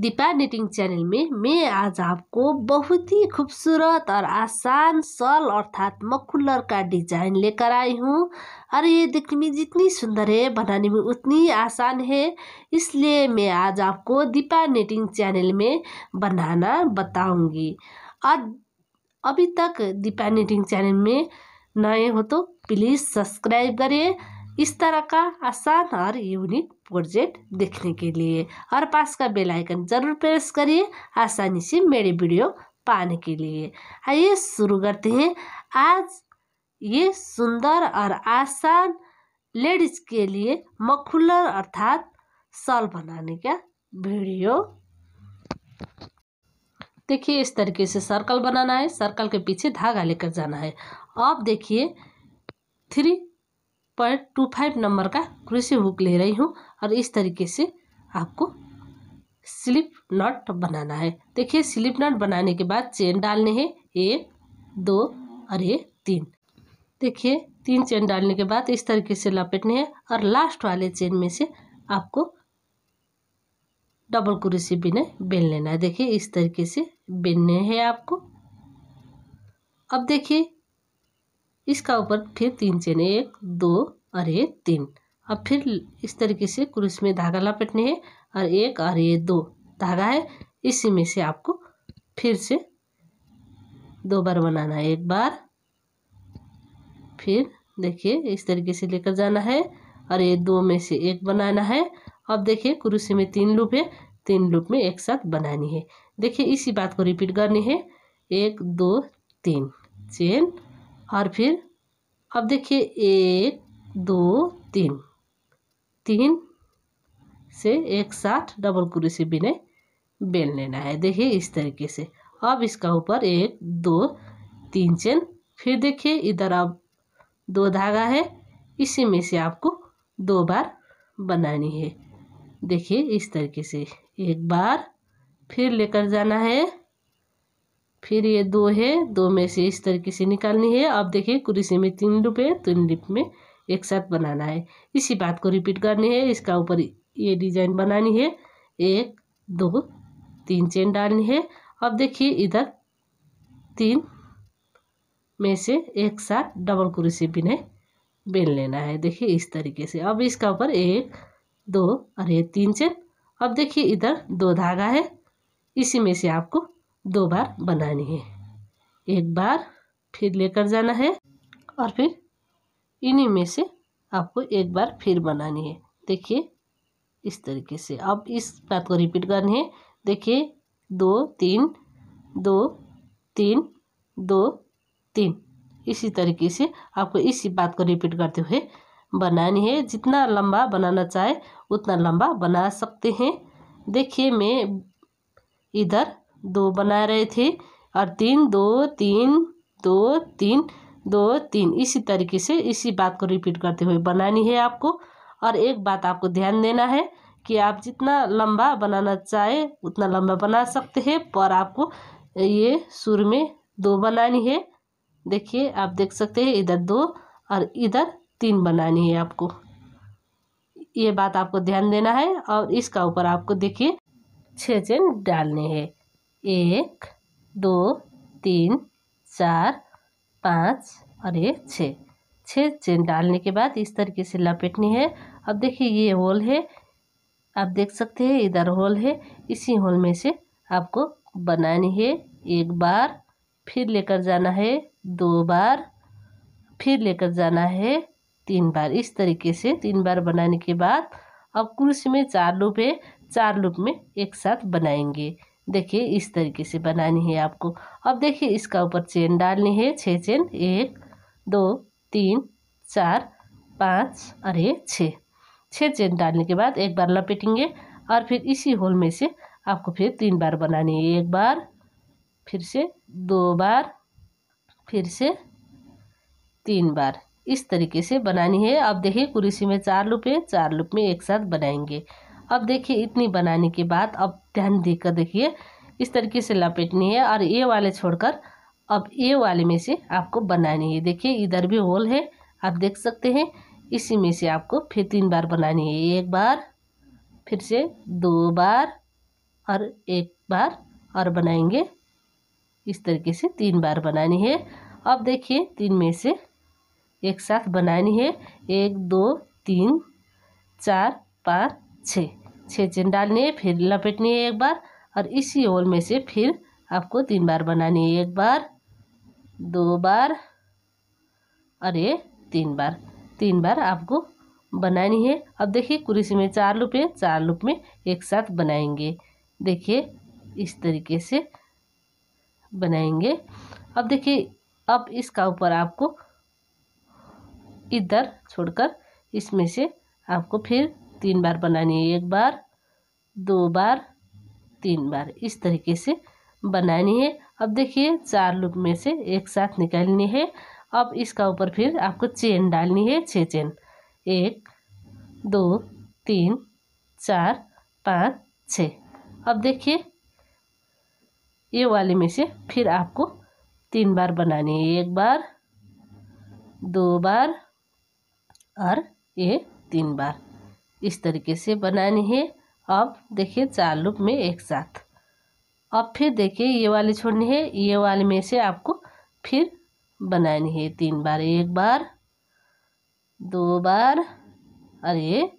Deepa netting channel में मैं आज आपको बहुत ही खूबसूरत और आसान सल अर्थात मकुलर का डिजाइन लेकर आई हूँ और ये देखने में जितनी सुंदर है बनाने में उतनी आसान है इसलिए मैं आज आपको दीपा नेटिंग चैनल में बनाना बताऊँगी और अभी तक दीपा नेटिंग चैनल में नए हो तो प्लीज़ सब्सक्राइब करें इस तरह का आसान और यूनिक प्रोजेक्ट देखने के लिए और पास का बेल आइकन ज़रूर प्रेस करिए आसानी से मेरे वीडियो पाने के लिए आइए शुरू करते हैं आज ये सुंदर और आसान लेडीज के लिए मखुलर अर्थात सॉल बनाने का वीडियो देखिए इस तरीके से सर्कल बनाना है सर्कल के पीछे धागा लेकर जाना है अब देखिए three point two five number का कृषि हुक ले रही हूँ और इस तरीके से आपको स्लिप नॉट बनाना है देखिए स्लिप नॉट बनाने के बाद चेन डालने हैं एक दो और ये तीन देखिए तीन चेन डालने के बाद इस तरीके से लपेटने हैं और लास्ट वाले चेन में से आपको डबल कुरुसी बिना बेल लेना है देखिए इस तरीके से बिनने हैं आपको अब देखिए इसका ऊपर फिर तीन चेन एक दो और ये तीन अब फिर इस तरीके से क्रूस में धागा लपेटने हैं और एक और ये दो धागा है इसी में से आपको फिर से दो बार बनाना है एक बार फिर देखिए इस तरीके से लेकर जाना है और ये दो में से एक बनाना है अब देखिए क्रूसी में तीन लूप है तीन लूप में एक साथ बनानी है देखिए इसी बात को रिपीट करनी है एक दो तीन चेन और फिर अब देखिए एक दो तीन तीन से एक साथ डबल क्रोशिया बिने बेल लेना है देखिए इस तरीके से अब इसका ऊपर एक दो तीन चेन फिर देखिए इधर अब दो धागा है इसी में से आपको दो बार बनानी है देखिए इस तरीके से एक बार फिर लेकर जाना है फिर ये दो है दो में से इस तरीके से निकालनी है अब देखिए कुरिसी में तीन लुप है तीन लिप में एक साथ बनाना है इसी बात को रिपीट करनी है इसका ऊपर ये डिजाइन बनानी है एक दो तीन चेन डालनी है अब देखिए इधर तीन में से एक साथ डबल कुरुसी बिने बेल लेना है देखिए इस तरीके से अब इसका ऊपर एक दो और ये तीन चेन अब देखिए इधर दो धागा है इसी में से आपको दो बार बनानी है एक बार फिर लेकर जाना है और फिर इन्हीं में से आपको एक बार फिर बनानी है देखिए इस तरीके से अब इस बात को रिपीट करनी है देखिए दो तीन दो तीन दो तीन इसी तरीके से आपको इसी बात को रिपीट करते हुए बनानी है जितना लंबा बनाना चाहे उतना लंबा बना सकते हैं देखिए मैं इधर दो बना रहे थे और तीन दो तीन दो तीन दो तीन इसी तरीके से इसी बात को रिपीट करते हुए बनानी है आपको और एक बात आपको ध्यान देना है कि आप जितना लंबा बनाना चाहे उतना लंबा बना सकते हैं पर आपको ये सुर में दो बनानी है देखिए आप देख सकते हैं इधर दो और इधर तीन बनानी है आपको ये बात आपको ध्यान देना है और इसका ऊपर आपको देखिए छः चेन डालने हैं एक दो तीन चार पाँच और ये छः छः चेन डालने के बाद इस तरीके से लपेटनी है अब देखिए ये होल है आप देख सकते हैं इधर होल है इसी होल में से आपको बनानी है एक बार फिर लेकर जाना है दो बार फिर लेकर जाना है तीन बार इस तरीके से तीन बार बनाने के बाद अब क्रूस में चार लूप है चार लूप में एक साथ बनाएंगे देखिए इस तरीके से बनानी है आपको अब देखिए इसका ऊपर चेन डालनी है छः चेन एक दो तीन चार पाँच और ये छः छः चेन डालने के बाद एक बार लपेटेंगे और फिर इसी होल में से आपको फिर तीन बार बनानी है एक बार फिर से दो बार फिर से तीन बार इस तरीके से बनानी है अब देखिए कुरिसी में चार लूप है चार लूप में एक साथ बनाएंगे अब देखिए इतनी बनाने के बाद अब ध्यान देकर देखिए इस तरीके से लपेटनी है और ये वाले छोड़कर अब ये वाले में से आपको बनानी है देखिए इधर भी होल है आप देख सकते हैं इसी में से आपको फिर तीन बार बनानी है एक बार फिर से दो बार और एक बार और बनाएंगे इस तरीके से तीन बार बनानी है अब देखिए तीन में से एक साथ बनानी है एक दो तीन चार पाँच छः छः चेन डालनी है फिर लपेटनी है एक बार और इसी होल में से फिर आपको तीन बार बनानी है एक बार दो बार और ये तीन बार तीन बार आपको बनानी है अब देखिए कुरिसी में चार लूप है चार लूप में एक साथ बनाएंगे देखिए इस तरीके से बनाएंगे अब देखिए अब इसका ऊपर आपको इधर छोड़कर इसमें से आपको फिर तीन बार बनानी है एक बार दो बार तीन बार इस तरीके से बनानी है अब देखिए चार लूप में से एक साथ निकालनी है अब इसका ऊपर फिर आपको चेन डालनी है छः चेन एक दो तीन चार पाँच छ अब देखिए ये वाले में से फिर आपको तीन बार बनानी है एक बार दो बार और ये तीन बार इस तरीके से बनानी है अब देखिए चार लूप में एक साथ अब फिर देखिए ये वाली छोड़नी है ये वाले में से आपको फिर बनानी है तीन बार एक बार दो बार और ये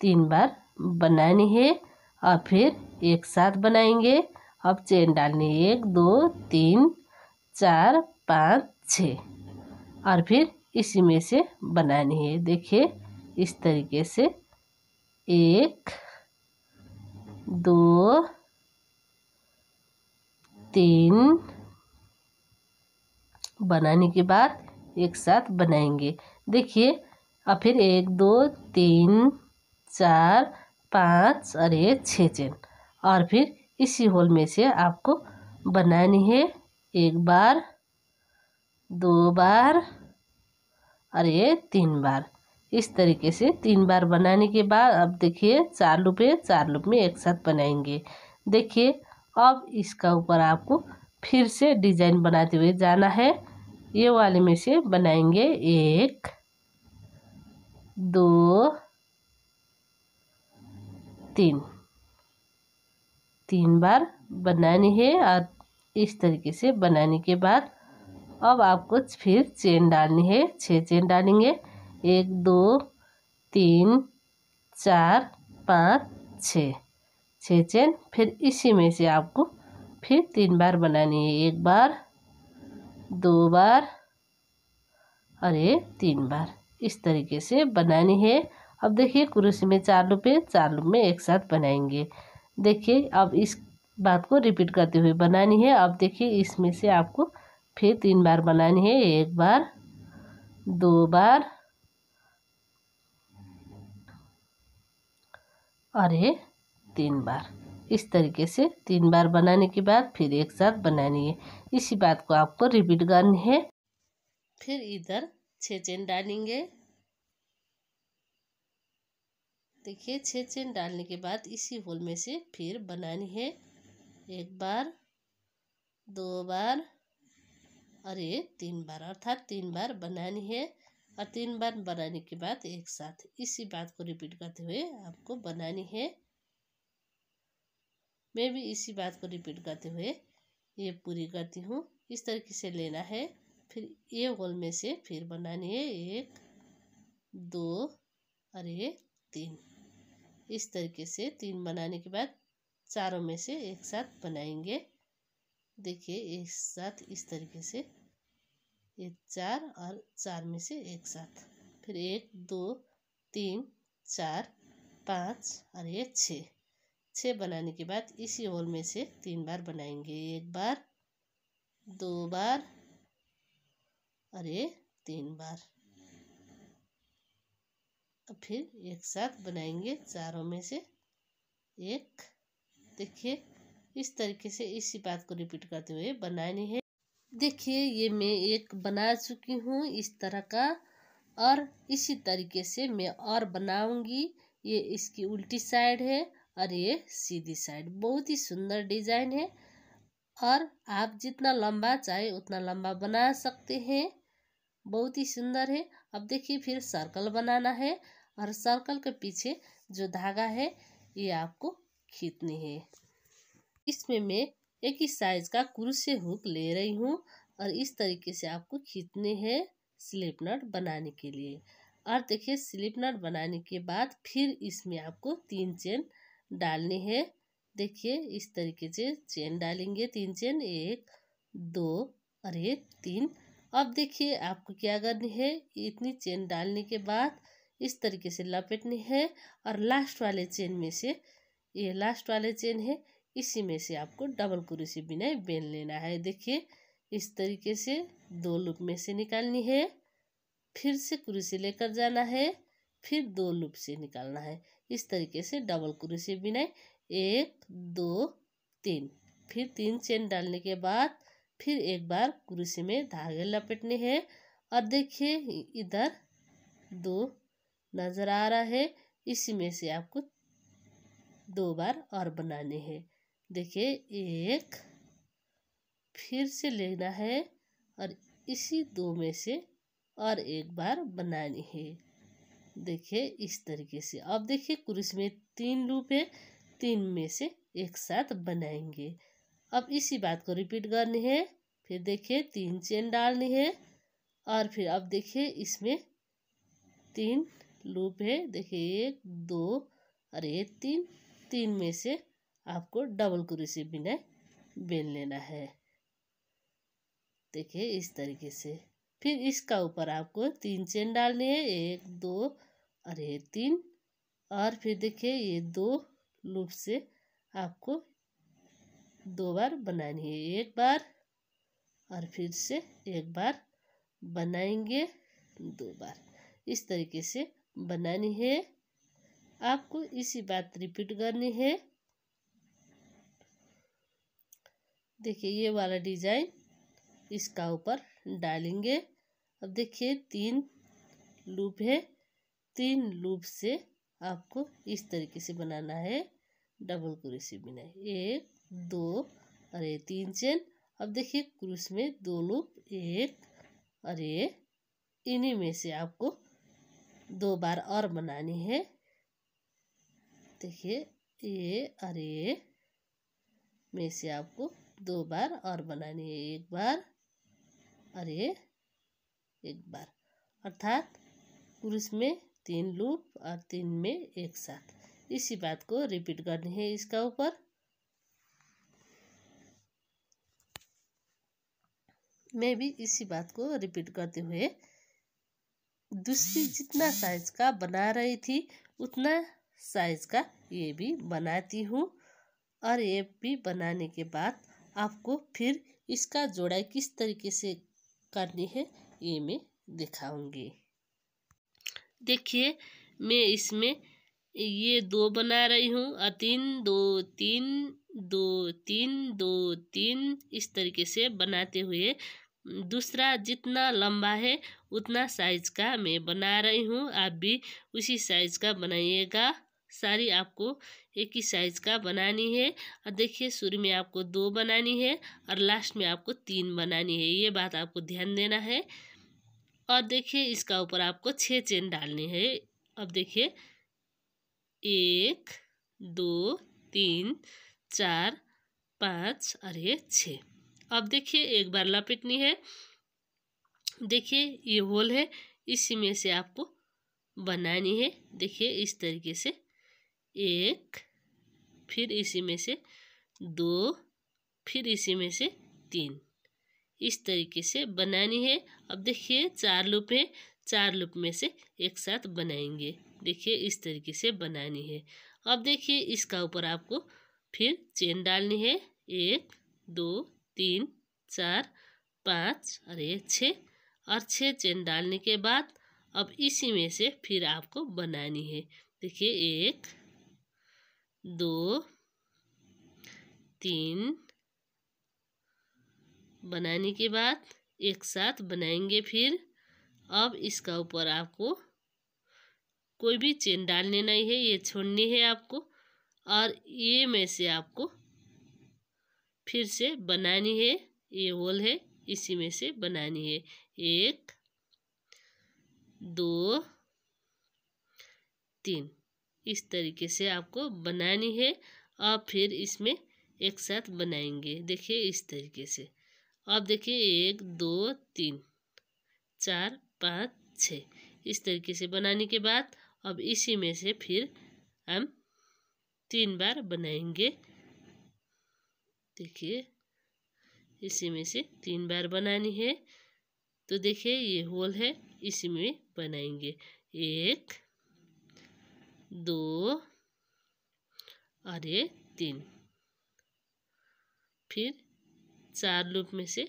तीन बार बनानी है और फिर एक साथ बनाएंगे अब चेन डालनी है एक दो तीन चार पाँच छ और फिर इसी में से बनानी है देखिए इस तरीके से एक दो तीन बनाने के बाद एक साथ बनाएंगे देखिए और फिर एक दो तीन चार पाँच और ये छः चेन और फिर इसी होल में से आपको बनानी है एक बार दो बार और ये तीन बार इस तरीके से तीन बार बनाने के बाद अब देखिए चार लूप है चार लूप में एक साथ बनाएंगे देखिए अब इसका ऊपर आपको फिर से डिजाइन बनाते हुए जाना है ये वाले में से बनाएंगे एक दो तीन तीन बार बनानी है और इस तरीके से बनाने के बाद अब आपको फिर चेन डालनी है छः चेन डालेंगे एक दो तीन चार पाँच छ छः चेन फिर इसी में से आपको फिर तीन बार बनानी है एक बार दो बार और ये तीन बार इस तरीके से बनानी है अब देखिए कुरुसी में चार लूपें चार लूप में एक साथ बनाएंगे देखिए अब इस बात को रिपीट करते हुए बनानी है अब देखिए इसमें से आपको फिर तीन बार बनानी है एक बार दो बार और ये तीन बार इस तरीके से तीन बार बनाने के बाद फिर एक साथ बनानी है इसी बात को आपको रिपीट करनी है फिर इधर छः चेन डालेंगे देखिए छः चेन डालने के बाद इसी होल में से फिर बनानी है एक बार दो बार और ये तीन बार अर्थात तीन बार बनानी है और तीन बार बनाने के बाद एक साथ इसी बात को रिपीट करते हुए आपको बनानी है मैं भी इसी बात को रिपीट करते हुए ये पूरी करती हूँ इस तरीके से लेना है फिर ये होल में से फिर बनानी है एक दो और ये तीन इस तरीके से तीन बनाने के बाद चारों में से एक साथ बनाएंगे देखिए एक साथ इस तरीके से ये चार और चार में से एक साथ फिर एक दो तीन चार पाँच और ये छः छः बनाने के बाद इसी होल में से तीन बार बनाएंगे एक बार दो बार और ये तीन बार फिर एक साथ बनाएंगे चारों में से एक देखिए इस तरीके से इसी बात को रिपीट करते हुए बनानी है देखिए ये मैं एक बना चुकी हूँ इस तरह का और इसी तरीके से मैं और बनाऊंगी ये इसकी उल्टी साइड है और ये सीधी साइड बहुत ही सुंदर डिज़ाइन है और आप जितना लंबा चाहे उतना लंबा बना सकते हैं बहुत ही सुंदर है अब देखिए फिर सर्कल बनाना है और सर्कल के पीछे जो धागा है ये आपको खींचनी है इसमें मैं एक ही साइज का क्रूज से हुक ले रही हूँ और इस तरीके से आपको खींचने हैं स्लिप नट बनाने के लिए और देखिए स्लिप नट बनाने के बाद फिर इसमें आपको तीन चेन डालने हैं देखिए इस तरीके से चेन डालेंगे तीन चेन एक दो और एक तीन अब देखिए आपको क्या करनी है इतनी चेन डालने के बाद इस तरीके से लपेटनी है और लास्ट वाले चेन में से ये लास्ट वाले चेन है इसी में से आपको डबल क्रोशिया बिनाई बेन लेना है देखिए इस तरीके से दो लूप में से निकालनी है फिर से क्रोशिया लेकर जाना है फिर दो लूप से निकालना है इस तरीके से डबल क्रोशिया बिनाई एक दो तीन फिर तीन चेन डालने के बाद फिर एक बार क्रोशिया में धागे लपेटने हैं और देखिए इधर दो नज़र आ रहा है इसी में से आपको दो बार और बनाने हैं देखिए एक फिर से लेना है और इसी दो में से और एक बार बनानी है देखिए इस तरीके से अब देखिए कुरुस में तीन लूप है तीन में से एक साथ बनाएंगे अब इसी बात को रिपीट करनी है फिर देखिए तीन चेन डालनी है और फिर अब देखिए इसमें तीन लूप है देखिए एक दो और ये तीन तीन में से आपको डबल कुरेसी बिना बेल लेना है देखिए इस तरीके से फिर इसका ऊपर आपको तीन चेन डालनी है एक दो और ये तीन और फिर देखिए ये दो लूप से आपको दो बार बनानी है एक बार और फिर से एक बार बनाएंगे दो बार इस तरीके से बनानी है आपको इसी बात रिपीट करनी है देखिए ये वाला डिज़ाइन इसका ऊपर डालेंगे अब देखिए तीन लूप है तीन लूप से आपको इस तरीके से बनाना है डबल क्रूसी बिना एक दो और ये तीन चेन अब देखिए क्रूस में दो लूप एक और ये इन्हीं में से आपको दो बार और बनानी है देखिए ये और ये में से आपको दो बार और बनानी है एक बार और ये एक बार अर्थात पुरुष में तीन लूप और तीन में एक साथ इसी बात को रिपीट करनी है इसका ऊपर मैं भी इसी बात को रिपीट करते हुए दूसरी जितना साइज का बना रही थी उतना साइज का ये भी बनाती हूँ और ये भी बनाने के बाद आपको फिर इसका जोड़ा किस तरीके से करनी है ये मैं दिखाऊंगी देखिए मैं इसमें ये दो बना रही हूँ और तीन दो तीन दो तीन दो तीन इस तरीके से बनाते हुए दूसरा जितना लंबा है उतना साइज का मैं बना रही हूँ आप भी उसी साइज का बनाइएगा सारी आपको एक ही साइज़ का बनानी है और देखिए शुरू में आपको दो बनानी है और लास्ट में आपको तीन बनानी है ये बात आपको ध्यान देना है और देखिए इसका ऊपर आपको छः चेन डालनी है अब देखिए एक दो तीन चार पाँच और ये छः अब देखिए एक बार लपेटनी है देखिए ये होल है इसी में से आपको बनानी है देखिए इस तरीके से एक फिर इसी में से दो फिर इसी में से तीन इस तरीके से बनानी है अब देखिए चार लूप है चार लूप में से एक साथ बनाएंगे देखिए इस तरीके से बनानी है अब देखिए इसका ऊपर आपको फिर चेन डालनी है एक दो तीन चार पाँच और एक छः और छः चेन डालने के बाद अब इसी में से फिर आपको बनानी है देखिए एक दो तीन बनाने के बाद एक साथ बनाएंगे फिर अब इसका ऊपर आपको कोई भी चेन डालने नहीं है ये छोड़नी है आपको और ये में से आपको फिर से बनानी है ये होल है इसी में से बनानी है एक दो तीन इस तरीके से आपको बनानी है और फिर इसमें एक साथ बनाएंगे देखिए इस तरीके से अब देखिए एक दो तीन चार पाँच छः इस तरीके से बनाने के बाद अब इसी में से फिर हम तीन बार बनाएंगे देखिए इसी में से तीन बार बनानी है तो देखिए ये होल है इसी में बनाएंगे एक दो और ये तीन फिर चार लूप में से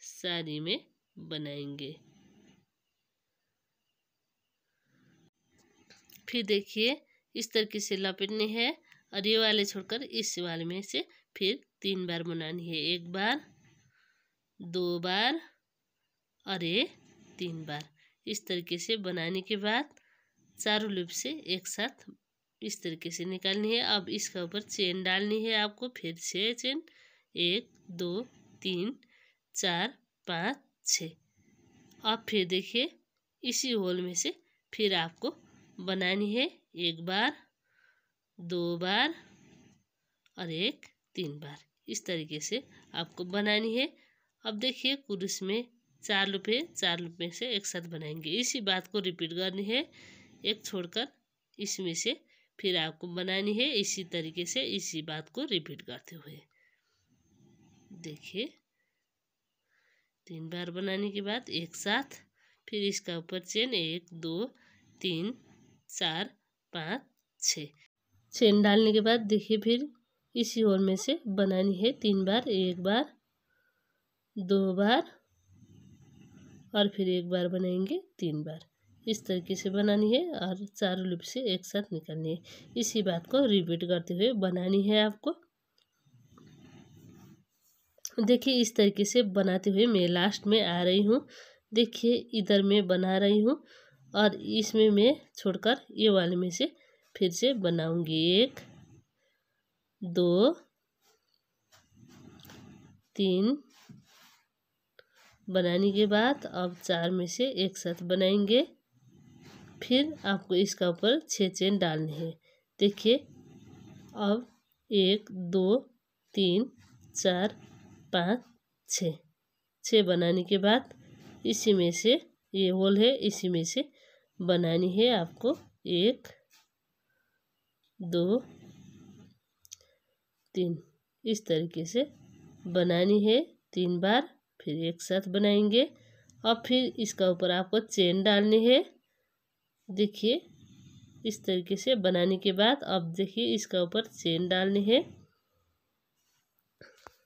सारी में बनाएंगे फिर देखिए इस तरीके से लपेटने हैं और ये वाले छोड़कर इस वाले में से फिर तीन बार बनानी है एक बार दो बार और ये तीन बार इस तरीके से बनाने के बाद चारों लूप से एक साथ इस तरीके से निकालनी है अब इसके ऊपर चेन डालनी है आपको फिर छः चेन एक दो तीन चार पाँच छ अब फिर देखिए इसी होल में से फिर आपको बनानी है एक बार दो बार और एक तीन बार इस तरीके से आपको बनानी है अब देखिए कुरुस में चार है चार लूप में से एक साथ बनाएंगे इसी बात को रिपीट करनी है एक छोड़कर इसमें से फिर आपको बनानी है इसी तरीके से इसी बात को रिपीट करते हुए देखिए तीन बार बनाने के बाद एक साथ फिर इसका ऊपर चेन एक दो तीन चार पाँच छ चेन डालने के बाद देखिए फिर इसी ओर में से बनानी है तीन बार एक बार दो बार और फिर एक बार बनाएंगे तीन बार इस तरीके से बनानी है और चारों लिप से एक साथ निकालनी है इसी बात को रिपीट करते हुए बनानी है आपको देखिए इस तरीके से बनाते हुए मैं लास्ट में आ रही हूँ देखिए इधर मैं बना रही हूँ और इसमें मैं छोड़कर ये वाले में से फिर से बनाऊंगी एक दो तीन बनाने के बाद अब चार में से एक साथ बनाएंगे फिर आपको इसका ऊपर छः चेन डालनी है देखिए अब एक दो तीन चार पाँच छः छः बनाने के बाद इसी में से ये होल है इसी में से बनानी है आपको एक दो तीन इस तरीके से बनानी है तीन बार फिर एक साथ बनाएंगे और फिर इसका ऊपर आपको चेन डालनी है देखिए इस तरीके से बनाने के बाद अब देखिए इसका ऊपर चेन डालनी है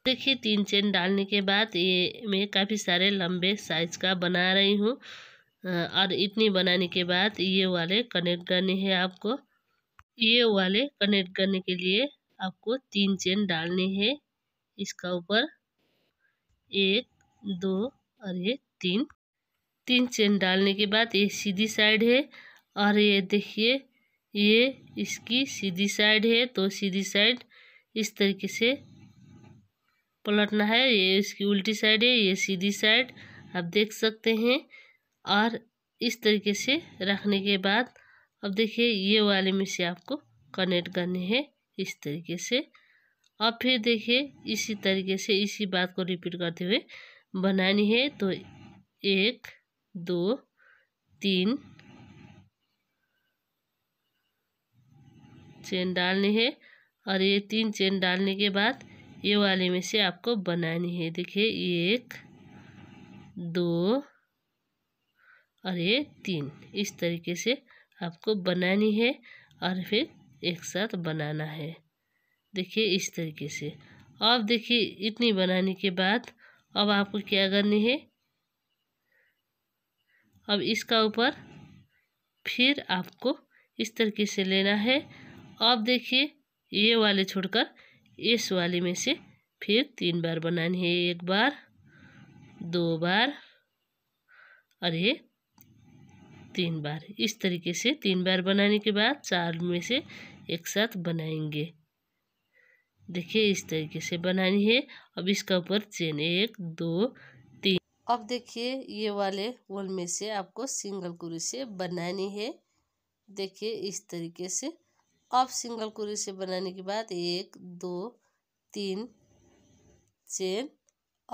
देखिए तीन चेन डालने के बाद ये मैं काफ़ी सारे लंबे साइज का बना रही हूँ और इतनी बनाने के बाद ये वाले कनेक्ट करने हैं आपको ये वाले कनेक्ट करने के लिए आपको तीन चेन डालने हैं इसका ऊपर एक दो और ये तीन तीन चेन डालने के बाद ये सीधी साइड है और ये देखिए ये इसकी सीधी साइड है तो सीधी साइड इस तरीके से पलटना है ये इसकी उल्टी साइड है ये सीधी साइड आप देख सकते हैं और इस तरीके से रखने के बाद अब देखिए ये वाले में से आपको कनेक्ट करने हैं इस तरीके से और फिर देखिए इसी तरीके से इसी बात को रिपीट करते हुए बनानी है तो एक दो तीन चेन डालने हैं और ये तीन चेन डालने के बाद ये वाले में से आपको बनानी है देखिए एक दो और ये तीन इस तरीके से आपको बनानी है और फिर एक साथ बनाना है देखिए इस तरीके से अब देखिए इतनी बनाने के बाद अब आपको क्या करनी है अब इसका ऊपर फिर आपको इस तरीके से लेना है अब देखिए ये वाले छोड़कर इस वाले में से फिर तीन बार बनानी है एक बार दो बार और ये तीन बार इस तरीके से तीन बार बनाने के बाद चार में से एक साथ बनाएंगे देखिए इस तरीके से बनानी है अब इसका ऊपर चेन एक दो तीन अब देखिए ये वाले वोल में से आपको सिंगल कुरी से बनानी है देखिए इस तरीके से अब सिंगल कुरे से बनाने के बाद एक दो तीन चेन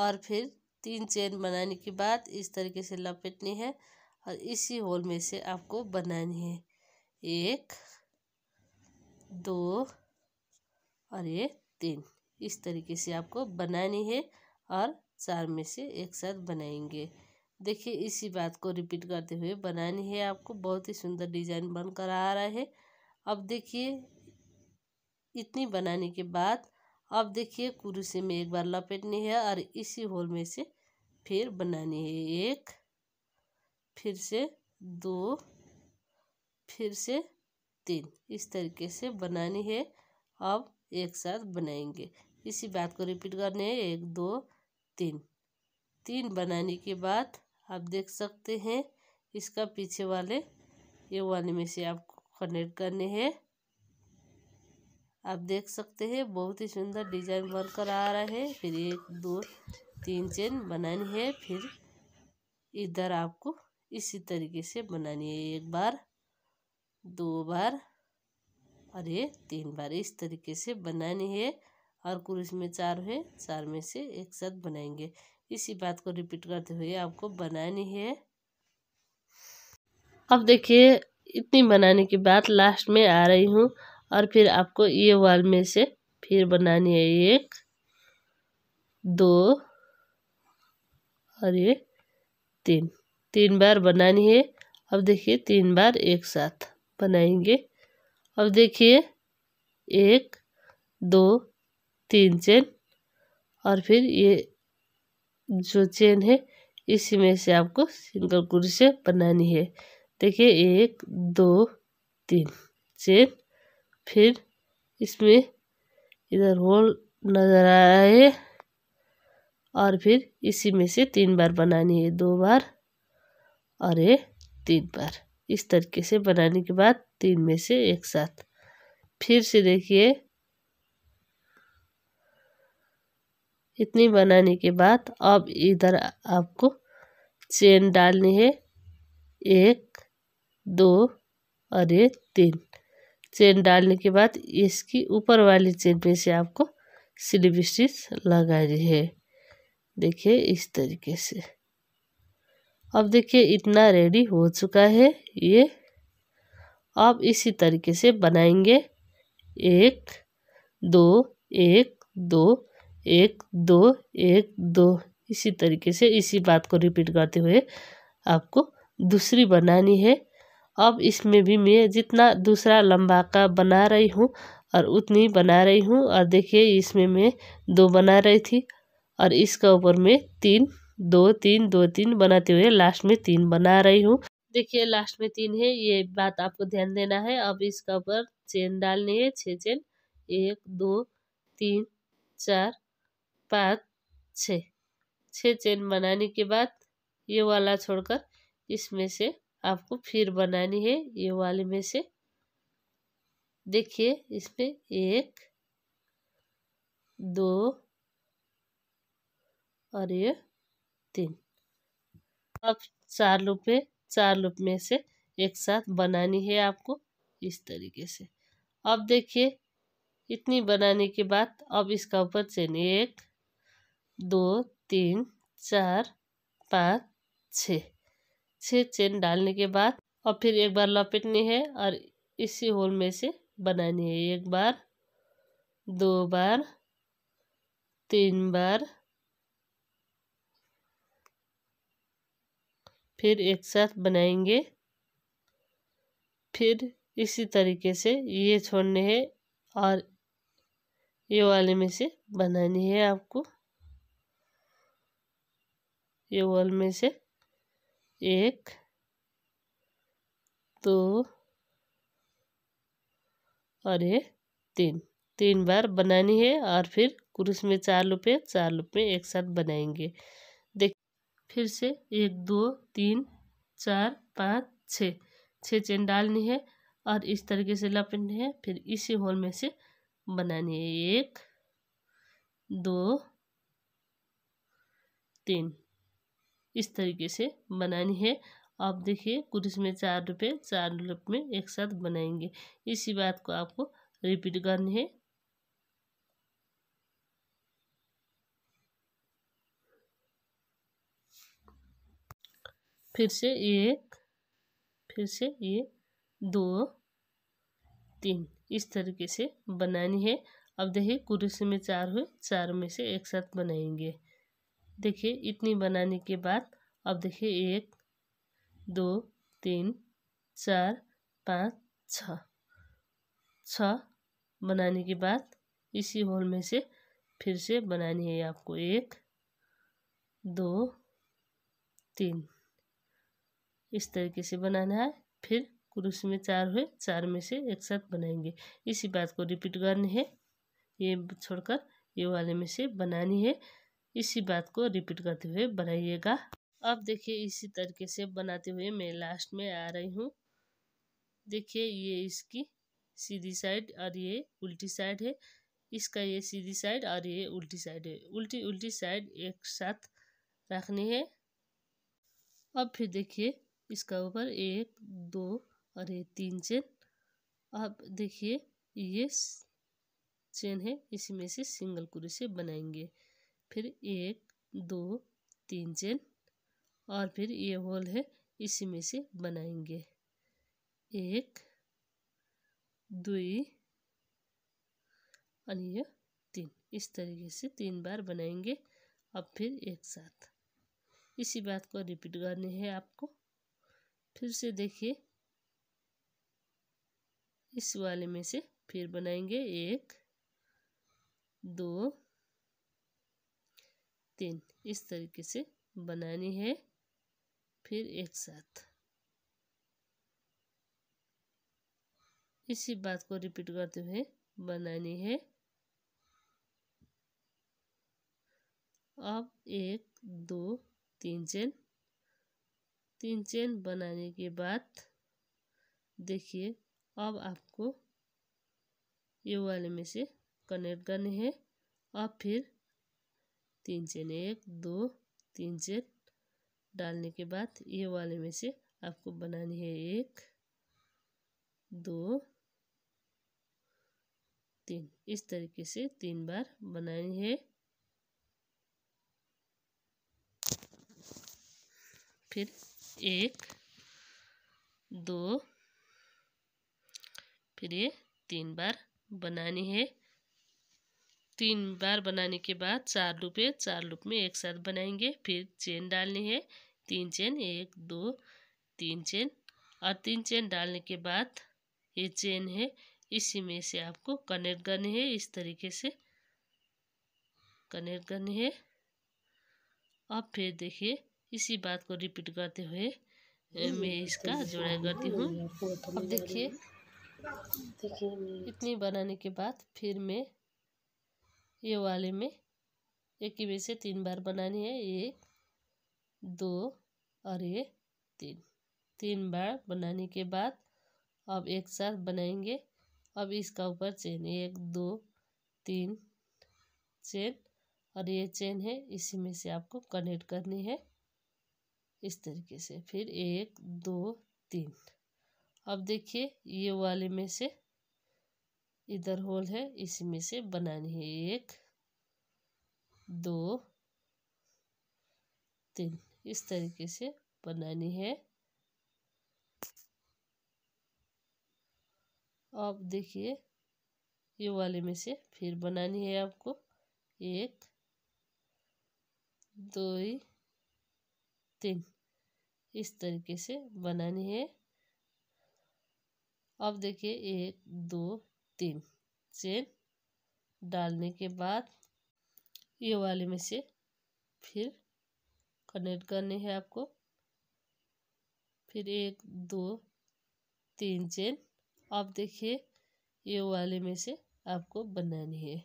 और फिर तीन चेन बनाने के बाद इस तरीके से लपेटनी है और इसी होल में से आपको बनानी है एक दो और ये तीन इस तरीके से आपको बनानी है और चार में से एक साथ बनाएंगे देखिए इसी बात को रिपीट करते हुए बनानी है आपको बहुत ही सुंदर डिज़ाइन बनकर आ रहा है अब देखिए इतनी बनाने के बाद अब देखिए कुरुसे में एक बार लपेटनी है और इसी होल में से फिर बनानी है एक फिर से दो फिर से तीन इस तरीके से बनानी है अब एक साथ बनाएंगे इसी बात को रिपीट करने है एक दो तीन तीन बनाने के बाद आप देख सकते हैं इसका पीछे वाले ये वाले में से आप कनेक्ट करने हैं आप देख सकते हैं बहुत ही सुंदर डिजाइन बनकर आ रहा है फिर एक दो तीन चेन बनानी है फिर इधर आपको इसी तरीके से बनानी है एक बार दो बार और ये तीन बार इस तरीके से बनानी है और कुरुश में चार है चार में से एक साथ बनाएंगे इसी बात को रिपीट करते हुए आपको बनानी है अब देखिए इतनी बनाने के बाद लास्ट में आ रही हूँ और फिर आपको ये वाल में से फिर बनानी है एक दो और ये तीन तीन बार बनानी है अब देखिए तीन बार एक साथ बनाएंगे अब देखिए एक दो तीन चेन और फिर ये जो चेन है इसी में से आपको सिंगल कुर्सी बनानी है देखिए एक दो तीन चेन फिर इसमें इधर होल नजर आया है और फिर इसी में से तीन बार बनानी है दो बार और ये तीन बार इस तरीके से बनाने के बाद तीन में से एक साथ फिर से देखिए इतनी बनाने के बाद अब इधर आपको चेन डालनी है एक दो और ये तीन चेन डालने के बाद इसकी ऊपर वाली चेन पे से आपको स्लिप स्टिच लगानी है देखिए इस तरीके से अब देखिए इतना रेडी हो चुका है ये अब इसी तरीके से बनाएंगे एक दो एक दो एक दो एक दो इसी तरीके से इसी बात को रिपीट करते हुए आपको दूसरी बनानी है अब इसमें भी मैं जितना दूसरा लंबा का बना रही हूँ और उतनी बना रही हूँ और देखिए इसमें मैं दो बना रही थी और इसका ऊपर में तीन दो तीन दो तीन बनाते हुए लास्ट में तीन बना रही हूँ देखिए लास्ट में तीन है ये बात आपको ध्यान देना है अब इसका ऊपर चेन डालनी है छः चेन एक दो तीन चार पाँच छः छः चेन बनाने के बाद ये वाला छोड़कर इसमें से आपको फिर बनानी है ये वाले में से देखिए इसमें एक दो और ये तीन अब चार लूप है चार लूप में से एक साथ बनानी है आपको इस तरीके से अब देखिए इतनी बनाने के बाद अब इसका ऊपर चेन एक दो तीन चार पाँच छ छः चेन डालने के बाद और फिर एक बार लपेटनी है और इसी होल में से बनानी है एक बार दो बार तीन बार फिर एक साथ बनाएंगे फिर इसी तरीके से ये छोड़ने है और ये वाले में से बनानी है आपको ये वाले में से एक दो और ये तीन तीन बार बनानी है और फिर क्रूस में चार लुपे चार लुपे एक साथ बनाएंगे देख फिर से एक दो तीन चार पाँच छः छः चेन डालनी है और इस तरीके से लपेटनी है फिर इसी होल में से बनानी है एक दो तीन इस तरीके से बनानी है आप देखिए कुरिस में चार रुपये चार लप में एक साथ बनाएंगे इसी बात को आपको रिपीट करनी है फिर से एक फिर से ये दो तीन इस तरीके से बनानी है अब देखिए कुरिस में चार हुए चार में से एक साथ बनाएंगे देखिए इतनी बनाने के बाद अब देखिए एक दो तीन चार पाँच छ छ बनाने के बाद इसी होल में से फिर से बनानी है आपको एक दो तीन इस तरीके से बनाना है फिर क्रूस में चार हुए चार में से एक साथ बनाएंगे इसी बात को रिपीट करनी है ये छोड़कर ये वाले में से बनानी है इसी बात को रिपीट करते हुए बनाइएगा अब देखिए इसी तरीके से बनाते हुए मैं लास्ट में आ रही हूँ देखिए ये इसकी सीधी साइड और ये उल्टी साइड है इसका ये सीधी साइड और ये उल्टी साइड है उल्टी उल्टी साइड एक साथ रखनी है अब फिर देखिए इसका ऊपर एक दो और ये तीन चेन अब देखिए ये चेन है इसी में से सिंगल कुरे से बनाएंगे फिर एक दो तीन चेन और फिर ये होल है इसी में से बनाएंगे एक दुई और ये तीन इस तरीके से तीन बार बनाएंगे और फिर एक साथ इसी बात को रिपीट करनी है आपको फिर से देखिए इस वाले में से फिर बनाएंगे एक दो तीन इस तरीके से बनानी है फिर एक साथ इसी बात को रिपीट करते हुए बनानी है अब एक दो तीन चेन तीन चेन बनाने के बाद देखिए अब आपको ये वाले में से कनेक्ट करनी है और फिर तीन चेन एक दो तीन चेन डालने के बाद ये वाले में से आपको बनानी है एक दो तीन इस तरीके से तीन बार बनानी है फिर एक दो फिर ये तीन बार बनानी है तीन बार बनाने के बाद चार लूप है चार लूप में एक साथ बनाएंगे फिर चेन डालनी है तीन चेन एक दो तीन चेन और तीन चेन डालने के बाद ये चेन है इसी में से आपको कनेक्ट करनी है इस तरीके से कनेक्ट करनी है अब फिर देखिए इसी बात को रिपीट करते हुए हम्म, मैं इसका जोड़ा करती हूँ हम्म, अब देखिए इतनी बनाने के बाद फिर मैं ये वाले में एक ही में से तीन बार बनानी है एक दो और ये तीन तीन बार बनाने के बाद अब एक साथ बनाएंगे अब इसका ऊपर चेन एक दो तीन चेन और ये चेन है इसी में से आपको कनेक्ट करनी है इस तरीके से फिर एक दो तीन अब देखिए ये वाले में से इधर होल है इसमें से बनानी है एक दो तीन इस तरीके से बनानी है अब देखिए ये वाले में से फिर बनानी है आपको एक दो तीन इस तरीके से बनानी है अब देखिए एक दो तीन चेन डालने के बाद ये वाले में से फिर कनेक्ट करने हैं आपको फिर एक दो तीन चेन आप देखिए ये वाले में से आपको बनानी है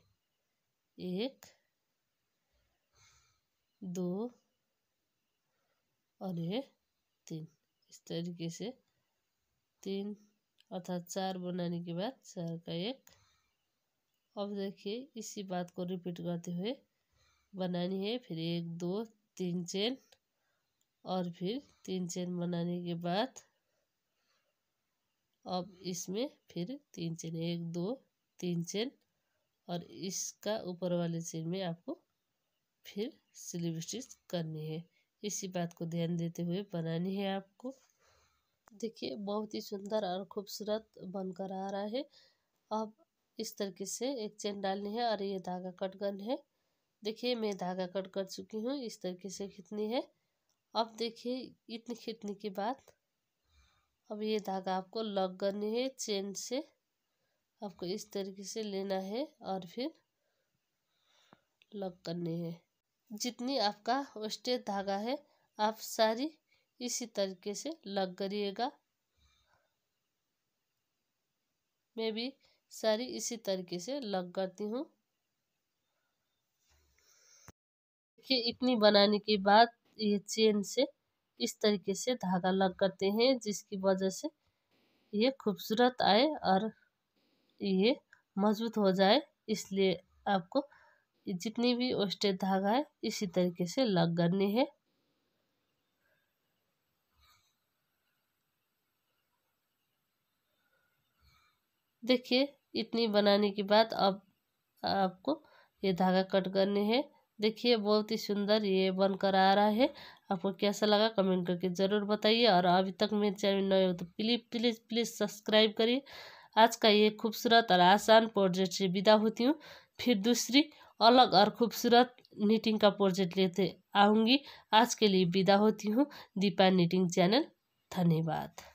एक दो और ये तीन इस तरीके से तीन अर्थात चार बनाने के बाद चार का एक अब देखिए इसी बात को रिपीट करते हुए बनानी है फिर एक दो तीन चेन और फिर तीन चेन बनाने के बाद अब इसमें फिर तीन चेन एक दो तीन चेन और इसका ऊपर वाले चेन में आपको फिर स्लीव स्टिच करनी है इसी बात को ध्यान देते हुए बनानी है आपको देखिए बहुत ही सुंदर और खूबसूरत बनकर आ रहा है अब इस तरीके से एक चेन डालनी है और ये धागा कट गन है देखिए मैं धागा कट कर चुकी हूँ इस तरीके से खींचनी है अब देखिए इतनी खींचने के बाद अब ये धागा आपको लग करनी है चेन से आपको इस तरीके से लेना है और फिर लग करनी है जितनी आपका वेस्टेज धागा है आप सारी इसी तरीके से लग करिएगा मैं भी सारी इसी तरीके से लग करती हूँ देखिए इतनी बनाने के बाद ये चेन से इस तरीके से धागा लग करते हैं जिसकी वजह से ये खूबसूरत आए और ये मजबूत हो जाए इसलिए आपको जितनी भी ओस्टेड धागा है इसी तरीके से लग करनी है देखिए इतनी बनाने के बाद अब आपको ये धागा कट करने है देखिए बहुत ही सुंदर ये बनकर आ रहा है आपको कैसा लगा कमेंट करके ज़रूर बताइए और अभी तक मेरे चैनल नए हो तो प्लीज़ प्लीज़ प्लीज़ सब्सक्राइब करिए आज का ये खूबसूरत और आसान प्रोजेक्ट से विदा होती हूँ फिर दूसरी अलग और खूबसूरत नीटिंग का प्रोजेक्ट लेते आऊँगी आज के लिए विदा होती हूँ दीपा नीटिंग चैनल धन्यवाद